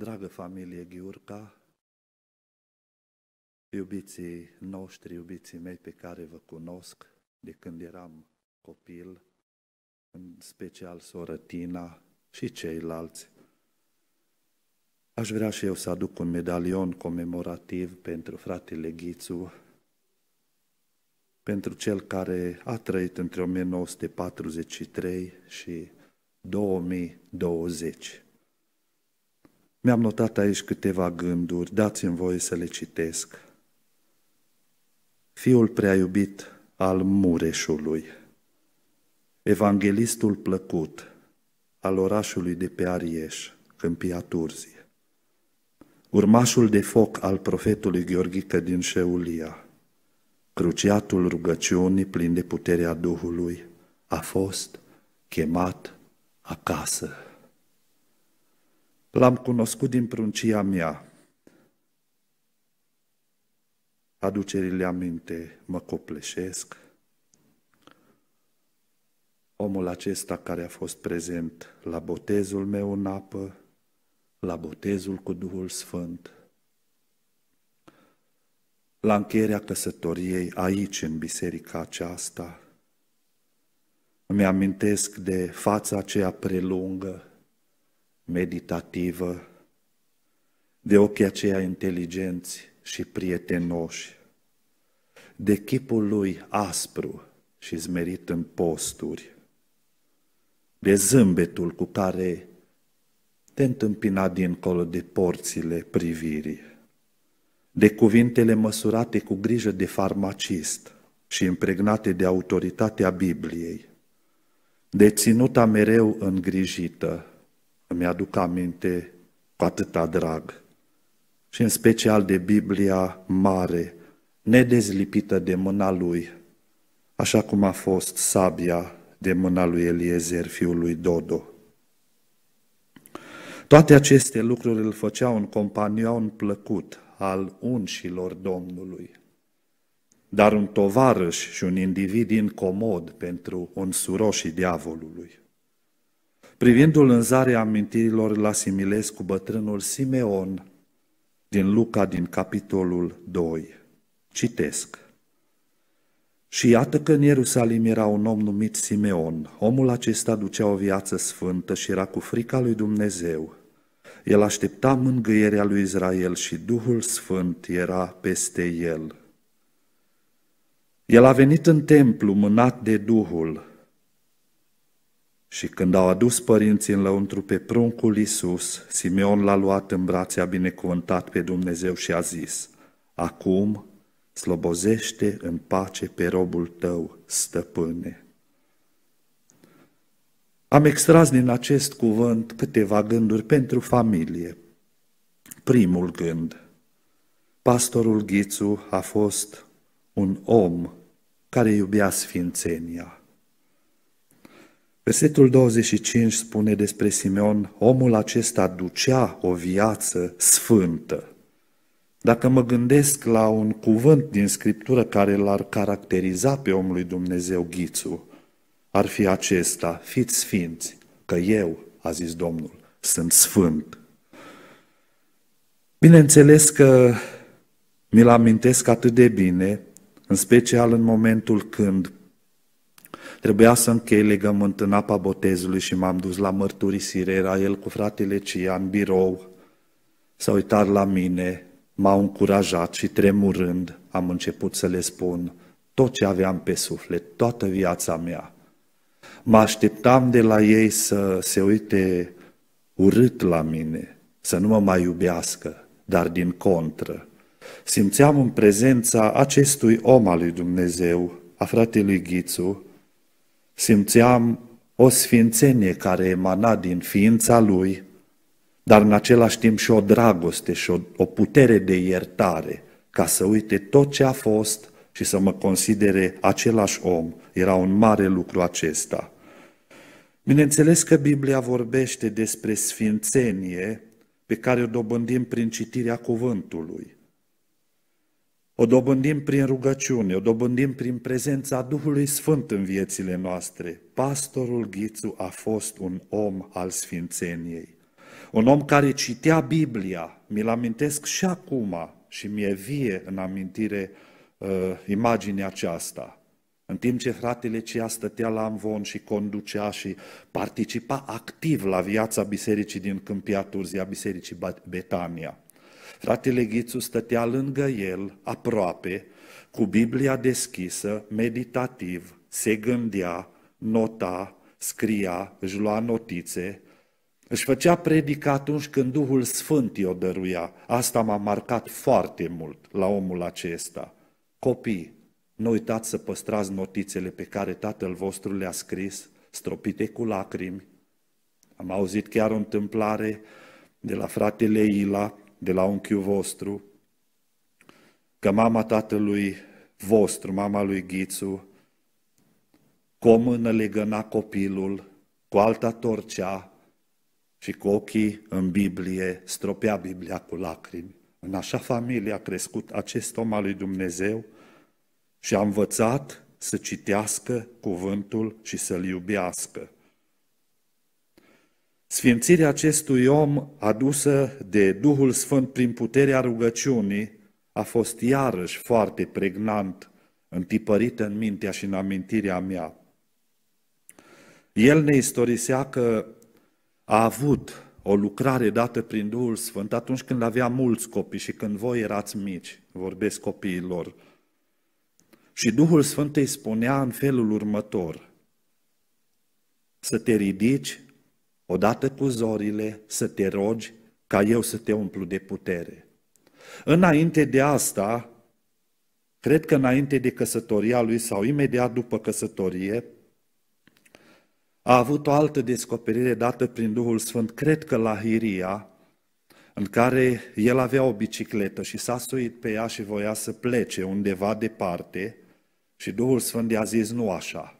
Dragă familie Ghiurca, iubiții noștri, iubiții mei pe care vă cunosc de când eram copil, în special soră Tina și ceilalți, aș vrea și eu să aduc un medalion comemorativ pentru fratele Ghițu, pentru cel care a trăit între 1943 și 2020. Mi-am notat aici câteva gânduri, dați-mi voie să le citesc. Fiul prea iubit al Mureșului, evanghelistul plăcut al orașului de pe Arieș, Câmpia Turzii, urmașul de foc al profetului Gheorghică din Șeulia, cruciatul rugăciunii plin de puterea Duhului, a fost chemat acasă. L-am cunoscut din pruncia mea. Aducerile aminte mă copleșesc. Omul acesta care a fost prezent la botezul meu în apă, la botezul cu Duhul Sfânt, la încheierea căsătoriei aici, în biserica aceasta. Îmi amintesc de fața aceea prelungă, meditativă, de ochii aceia inteligenți și prietenoși, de chipul lui aspru și zmerit în posturi, de zâmbetul cu care te întâmpina dincolo de porțile privirii, de cuvintele măsurate cu grijă de farmacist și impregnate de autoritatea Bibliei, de ținuta mereu îngrijită, îmi aduc aminte cu atâta drag și în special de Biblia mare, nedezlipită de mâna lui, așa cum a fost sabia de mâna lui Eliezer, fiul lui Dodo. Toate aceste lucruri îl făceau un companion plăcut al unșilor Domnului, dar un tovarăș și un individ incomod pentru un suroșii diavolului. Privindu-l în zarea amintirilor, îl asimilez cu bătrânul Simeon din Luca, din capitolul 2. Citesc. Și iată că în Ierusalim era un om numit Simeon. Omul acesta ducea o viață sfântă și era cu frica lui Dumnezeu. El aștepta mângâierea lui Israel și Duhul Sfânt era peste el. El a venit în templu mânat de Duhul și când au adus părinții în lăuntru pe pruncul Iisus, Simeon l-a luat în brațe, a binecuvântat pe Dumnezeu și a zis, Acum slobozește în pace pe robul tău, stăpâne. Am extras din acest cuvânt câteva gânduri pentru familie. Primul gând. Pastorul Ghițu a fost un om care iubea sfințenia. Versetul 25 spune despre Simeon, omul acesta ducea o viață sfântă. Dacă mă gândesc la un cuvânt din Scriptură care l-ar caracteriza pe omul lui Dumnezeu Ghițu, ar fi acesta, fiți sfinți, că eu, a zis Domnul, sunt sfânt. Bineînțeles că mi-l amintesc atât de bine, în special în momentul când Trebuia să închei legământ în apa botezului și m-am dus la mărturisire. Era el cu fratele Cia în birou. S-a uitat la mine, m a încurajat și tremurând am început să le spun tot ce aveam pe suflet, toată viața mea. Mă așteptam de la ei să se uite urât la mine, să nu mă mai iubească, dar din contră. Simțeam în prezența acestui om al lui Dumnezeu, a fratelui Ghițu, simțeam o sfințenie care emana din ființa lui, dar în același timp și o dragoste și o, o putere de iertare, ca să uite tot ce a fost și să mă considere același om. Era un mare lucru acesta. Bineînțeles că Biblia vorbește despre sfințenie pe care o dobândim prin citirea cuvântului. O dobândim prin rugăciune, o dobândim prin prezența Duhului Sfânt în viețile noastre. Pastorul Ghițu a fost un om al Sfințeniei. Un om care citea Biblia, mi-l amintesc și acum și mi-e vie în amintire uh, imaginea aceasta. În timp ce fratele Cia stătea la amvon și conducea și participa activ la viața bisericii din Câmpia Turzia, bisericii Betania. Fratele Ghițu stătea lângă el, aproape, cu Biblia deschisă, meditativ, se gândea, nota, scria, își lua notițe, își făcea predica atunci când Duhul Sfânt i-o dăruia. Asta m-a marcat foarte mult la omul acesta. Copii, nu uitați să păstrați notițele pe care tatăl vostru le-a scris, stropite cu lacrimi. Am auzit chiar o întâmplare de la fratele Ila, de la unchiul vostru, că mama tatălui vostru, mama lui Ghițu, cu o mână legăna copilul, cu alta torcea și cu ochii în Biblie, stropea Biblia cu lacrimi. În așa familie a crescut acest om al lui Dumnezeu și a învățat să citească cuvântul și să-l iubească. Sfințirea acestui om adusă de Duhul Sfânt prin puterea rugăciunii a fost iarăși foarte pregnant, întipărită în mintea și în amintirea mea. El ne istorisea că a avut o lucrare dată prin Duhul Sfânt atunci când avea mulți copii și când voi erați mici, vorbesc copiilor. Și Duhul Sfânt îi spunea în felul următor, să te ridici odată cu zorile, să te rogi ca eu să te umplu de putere. Înainte de asta, cred că înainte de căsătoria lui sau imediat după căsătorie, a avut o altă descoperire dată prin Duhul Sfânt, cred că la Hiria, în care el avea o bicicletă și s-a suit pe ea și voia să plece undeva departe și Duhul Sfânt i-a zis nu așa,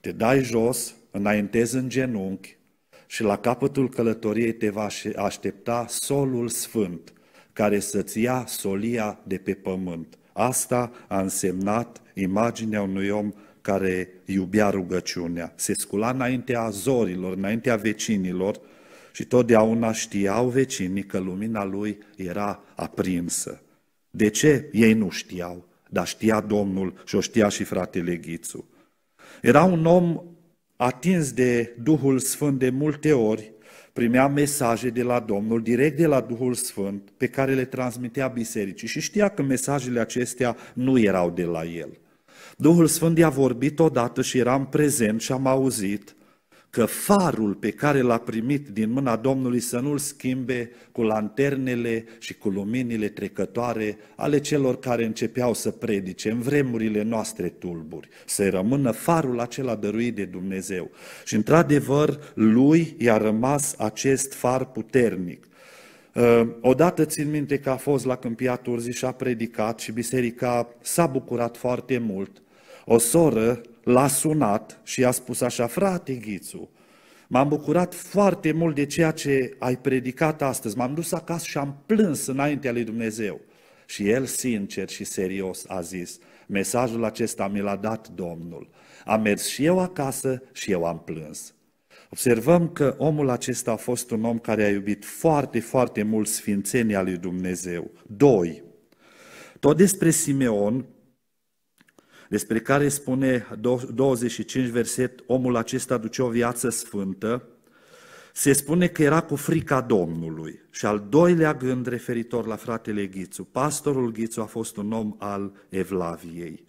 te dai jos, înaintezi în genunchi, și la capătul călătoriei te va aștepta solul sfânt, care să-ți ia solia de pe pământ. Asta a însemnat imaginea unui om care iubea rugăciunea. Se scula înaintea zorilor, înaintea vecinilor și totdeauna știau vecinii că lumina lui era aprinsă. De ce? Ei nu știau, dar știa Domnul și o știa și fratele Ghițu. Era un om atins de Duhul Sfânt de multe ori, primea mesaje de la Domnul, direct de la Duhul Sfânt, pe care le transmitea bisericii și știa că mesajele acestea nu erau de la el. Duhul Sfânt i-a vorbit odată și eram prezent și am auzit că farul pe care l-a primit din mâna Domnului să nu-l schimbe cu lanternele și cu luminile trecătoare ale celor care începeau să predice în vremurile noastre tulburi, să rămână farul acela dăruit de Dumnezeu. Și într-adevăr, lui i-a rămas acest far puternic. Ă, odată țin minte că a fost la Câmpia Turzii și a predicat și biserica s-a bucurat foarte mult. O soră l-a sunat și i-a spus așa, frate Ghițu, m-am bucurat foarte mult de ceea ce ai predicat astăzi, m-am dus acasă și am plâns înaintea lui Dumnezeu. Și el, sincer și serios, a zis, mesajul acesta mi l-a dat Domnul. Am mers și eu acasă și eu am plâns. Observăm că omul acesta a fost un om care a iubit foarte, foarte mult sfințenia lui Dumnezeu. Doi, tot despre Simeon, despre care spune 25 verset, omul acesta duce o viață sfântă, se spune că era cu frica Domnului. Și al doilea gând referitor la fratele Ghițu, pastorul Ghițu a fost un om al Evlaviei.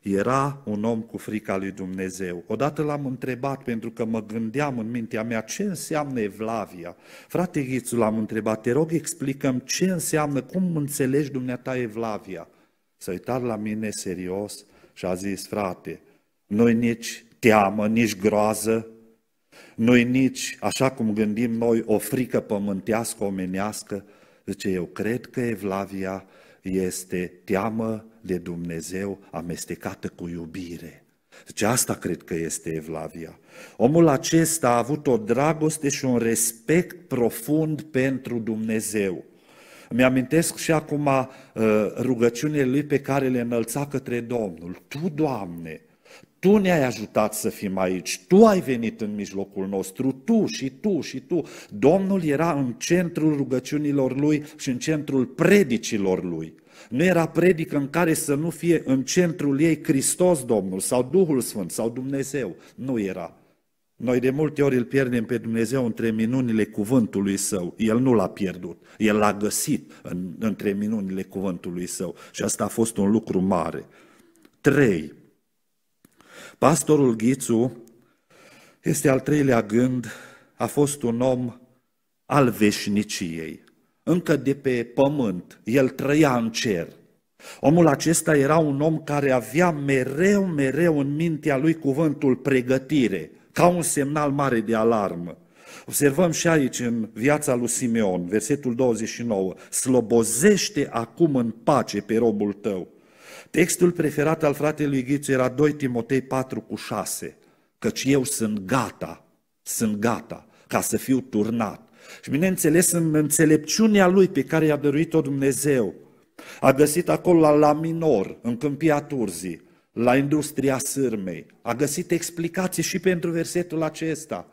Era un om cu frica lui Dumnezeu. Odată l-am întrebat, pentru că mă gândeam în mintea mea ce înseamnă Evlavia. Frate Ghițu, l-am întrebat, te rog explicăm ce înseamnă, cum înțelegi dumneata Evlavia. S-a uitat la mine serios și a zis, frate, nu nici teamă, nici groază, nu nici, așa cum gândim noi, o frică pământească, omenească, zice, eu cred că Evlavia este teamă de Dumnezeu amestecată cu iubire. Zice, asta cred că este Evlavia. Omul acesta a avut o dragoste și un respect profund pentru Dumnezeu. Mi-amintesc și acum uh, rugăciunile lui pe care le înălța către Domnul. Tu, Doamne, Tu ne-ai ajutat să fim aici, Tu ai venit în mijlocul nostru, Tu și Tu și Tu. Domnul era în centrul rugăciunilor Lui și în centrul predicilor Lui. Nu era predică în care să nu fie în centrul ei Hristos Domnul sau Duhul Sfânt sau Dumnezeu. Nu era. Noi de multe ori îl pierdem pe Dumnezeu între minunile cuvântului său. El nu l-a pierdut, el l-a găsit în, între minunile cuvântului său. Și asta a fost un lucru mare. 3. Pastorul Ghițu este al treilea gând, a fost un om al veșniciei. Încă de pe pământ, el trăia în cer. Omul acesta era un om care avea mereu, mereu în mintea lui cuvântul pregătire – ca un semnal mare de alarmă. Observăm și aici în viața lui Simeon, versetul 29, slobozește acum în pace pe robul tău. Textul preferat al fratelui Ghițu era 2 Timotei 4 cu 6, căci eu sunt gata, sunt gata ca să fiu turnat. Și bineînțeles în înțelepciunea lui pe care i-a dăruit-o Dumnezeu, a găsit acolo la minor, în câmpia Turzii, la industria sârmei. A găsit explicații și pentru versetul acesta.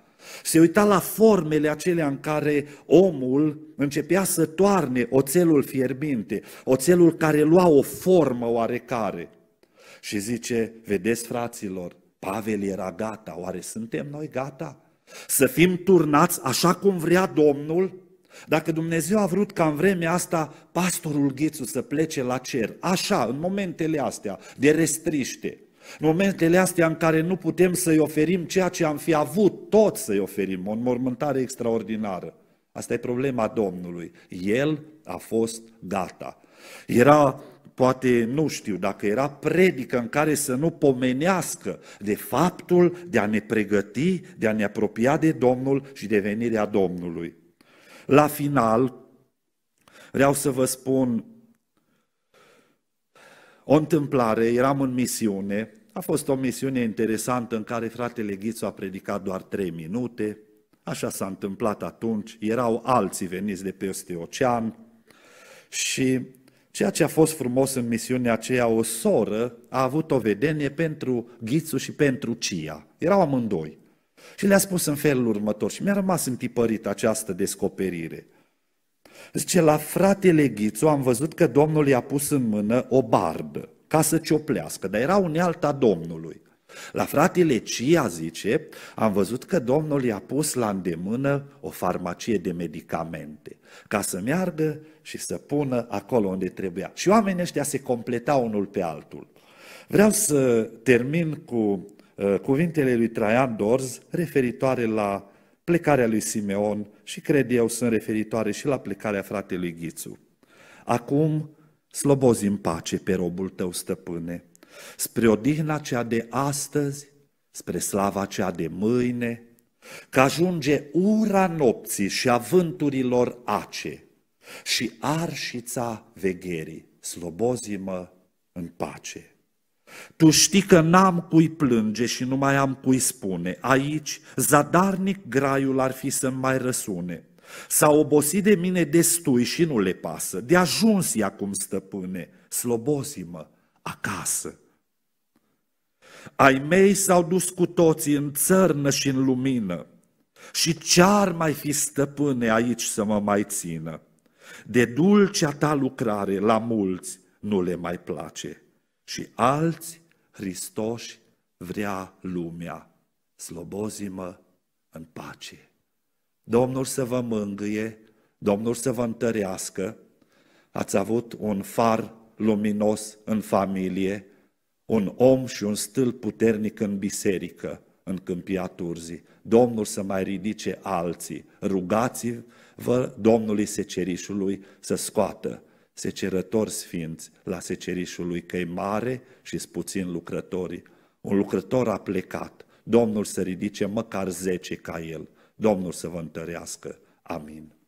Se uita la formele acelea în care omul începea să toarne oțelul fierbinte, oțelul care lua o formă oarecare. Și zice, vedeți fraților, Pavel era gata, oare suntem noi gata? Să fim turnați așa cum vrea Domnul? Dacă Dumnezeu a vrut ca în vremea asta pastorul Ghețu să plece la cer, așa, în momentele astea de restriște, în momentele astea în care nu putem să-i oferim ceea ce am fi avut tot să-i oferim, o înmormântare extraordinară. Asta e problema Domnului. El a fost gata. Era, poate, nu știu, dacă era predică în care să nu pomenească de faptul de a ne pregăti, de a ne apropia de Domnul și de venirea Domnului. La final, vreau să vă spun o întâmplare, eram în misiune, a fost o misiune interesantă în care fratele Ghițu a predicat doar trei minute, așa s-a întâmplat atunci, erau alții veniți de peste ocean și ceea ce a fost frumos în misiunea aceea, o soră a avut o vedenie pentru Ghițu și pentru Cia. Erau amândoi. Și le-a spus în felul următor și mi-a rămas întipărit această descoperire. Zice, la fratele Ghițu am văzut că Domnul i-a pus în mână o bardă ca să cioplească, dar era unealta Domnului. La fratele Cia, zice, am văzut că Domnul i-a pus la îndemână o farmacie de medicamente, ca să meargă și să pună acolo unde trebuia. Și oamenii ăștia se completau unul pe altul. Vreau să termin cu Uh, cuvintele lui Traian Dorz referitoare la plecarea lui Simeon și cred eu sunt referitoare și la plecarea fratelui Ghițu. Acum slobozi în pace pe robul tău, stăpâne, spre odihna cea de astăzi, spre slava cea de mâine, că ajunge ura nopții și a vânturilor ace și arșița vegherii, slobozi-mă în pace. Tu știi că n-am cui plânge și nu mai am cui spune. Aici, zadarnic graiul ar fi să-mi mai răsune. S-a obosit de mine destui și nu le pasă. De ajuns e acum, stăpâne, slobozi-mă acasă. Ai mei s-au dus cu toții în țărnă și în lumină. Și ce-ar mai fi stăpâne aici să mă mai țină? De dulcea ta lucrare la mulți nu le mai place și alți Hristoși vrea lumea. Slobozimă în pace. Domnul să vă mângâie, Domnul să vă întărească. Ați avut un far luminos în familie, un om și un stâl puternic în biserică, în câmpia turzii. Domnul să mai ridice alții. Rugați-vă Domnului Secerișului să scoată secerători sfinți la secerișul lui că e mare și puțin lucrătorii. Un lucrător a plecat, Domnul să ridice măcar zece ca el, Domnul să vă întărească. Amin.